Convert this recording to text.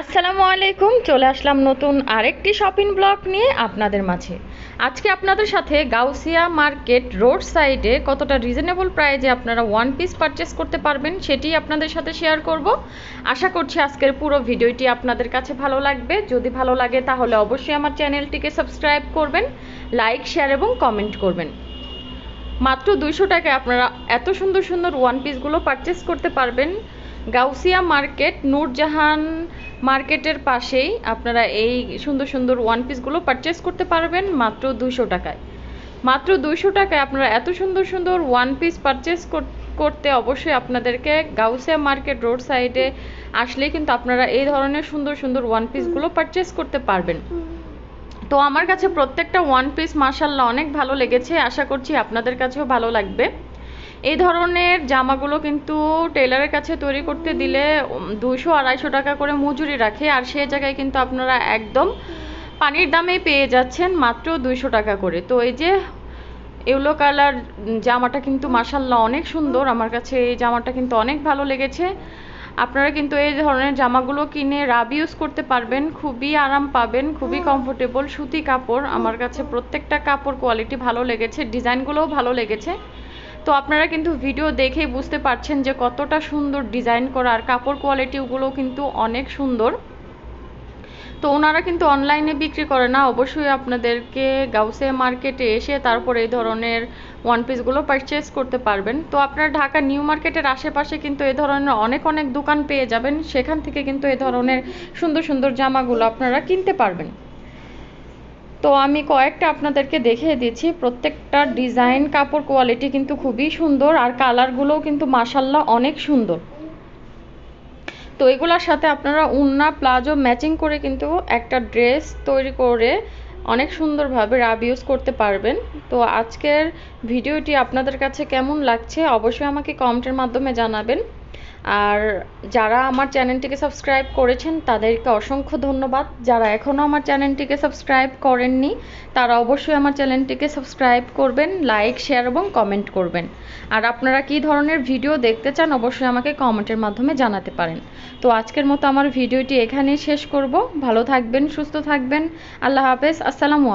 আসসালামু আলাইকুম চলে আসলাম নতুন আরেকটি শপিং ব্লক নিয়ে আপনাদের মাঝে আজকে আপনাদের সাথে গাউসিয়া মার্কেট রোড সাইডে কতটা রিজনেবল প্রাইজে আপনারা ওয়ান পিস পারচেস করতে পারবেন সেটি আপনাদের সাথে শেয়ার করব আশা করছি আজকের পুরো ভিডিওটি আপনাদের কাছে ভালো লাগবে যদি ভালো লাগে তাহলে অবশ্যই আমার চ্যানেলটিকে সাবস্ক্রাইব করবেন লাইক শেয়ার এবং কমেন্ট করবেন মাত্র দুইশো টাকায় আপনারা এত সুন্দর সুন্দর ওয়ান পিসগুলো পারচেস করতে পারবেন গাউসিয়া মার্কেট নূরজাহান মার্কেটের পাশেই আপনারা এই সুন্দর সুন্দর ওয়ান পিসগুলো পারচেস করতে পারবেন মাত্র দুশো টাকায় মাত্র দুশো টাকায় আপনারা এত সুন্দর সুন্দর ওয়ান পিস পারচেস করতে অবশ্যই আপনাদেরকে গাউসিয়া মার্কেট রোড সাইডে আসলে কিন্তু আপনারা এই ধরনের সুন্দর সুন্দর ওয়ান পিসগুলো পারচেস করতে পারবেন তো আমার কাছে প্রত্যেকটা ওয়ান পিস মাসাল্লাহ অনেক ভালো লেগেছে আশা করছি আপনাদের কাছেও ভালো লাগবে এই ধরনের জামাগুলো কিন্তু টেলারের কাছে তৈরি করতে দিলে দুশো আড়াইশো টাকা করে মজুরি রাখে আর সে জায়গায় কিন্তু আপনারা একদম পানির দামে পেয়ে যাচ্ছেন মাত্র দুইশো টাকা করে তো এই যে ইউলো কালার জামাটা কিন্তু মাসাল্লাহ অনেক সুন্দর আমার কাছে এই জামাটা কিন্তু অনেক ভালো লেগেছে আপনারা কিন্তু এই ধরনের জামাগুলো কিনে রাব ইউজ করতে পারবেন খুবই আরাম পাবেন খুবই কমফোর্টেবল সুতি কাপড় আমার কাছে প্রত্যেকটা কাপড় কোয়ালিটি ভালো লেগেছে ডিজাইনগুলোও ভালো লেগেছে তো আপনারা কিন্তু ভিডিও দেখেই বুঝতে পারছেন যে কতটা সুন্দর ডিজাইন করা আর কাপড় কোয়ালিটিগুলো কিন্তু অনেক সুন্দর তো ওনারা কিন্তু অনলাইনে বিক্রি করে না অবশ্যই আপনাদেরকে গাউসে মার্কেটে এসে তারপর এই ধরনের ওয়ান পিসগুলো পারচেস করতে পারবেন তো আপনারা ঢাকা নিউ মার্কেটের আশেপাশে কিন্তু এ ধরনের অনেক অনেক দোকান পেয়ে যাবেন সেখান থেকে কিন্তু এ ধরনের সুন্দর সুন্দর জামাগুলো আপনারা কিনতে পারবেন তো আমি কয়েকটা আপনাদেরকে দেখিয়ে দিচ্ছি প্রত্যেকটা ডিজাইন কাপড় কোয়ালিটি কিন্তু খুবই সুন্দর আর কালারগুলোও কিন্তু মাসাল্লা অনেক সুন্দর তো এগুলোর সাথে আপনারা উন্না প্লাজো ম্যাচিং করে কিন্তু একটা ড্রেস তৈরি করে অনেক সুন্দরভাবে রাব ইউজ করতে পারবেন তো আজকের ভিডিওটি আপনাদের কাছে কেমন লাগছে অবশ্যই আমাকে কমেন্টের মাধ্যমে জানাবেন আর যারা আমার চ্যানেলটিকে সাবস্ক্রাইব করেছেন তাদেরকে অসংখ্য ধন্যবাদ যারা এখনও আমার চ্যানেলটিকে সাবস্ক্রাইব করেননি তারা অবশ্যই আমার চ্যানেলটিকে সাবস্ক্রাইব করবেন লাইক শেয়ার এবং কমেন্ট করবেন আর আপনারা কি ধরনের ভিডিও দেখতে চান অবশ্যই আমাকে কমেন্টের মাধ্যমে জানাতে পারেন তো আজকের মতো আমার ভিডিওটি এখানেই শেষ করব ভালো থাকবেন সুস্থ থাকবেন আল্লাহ হাফেজ আসসালামু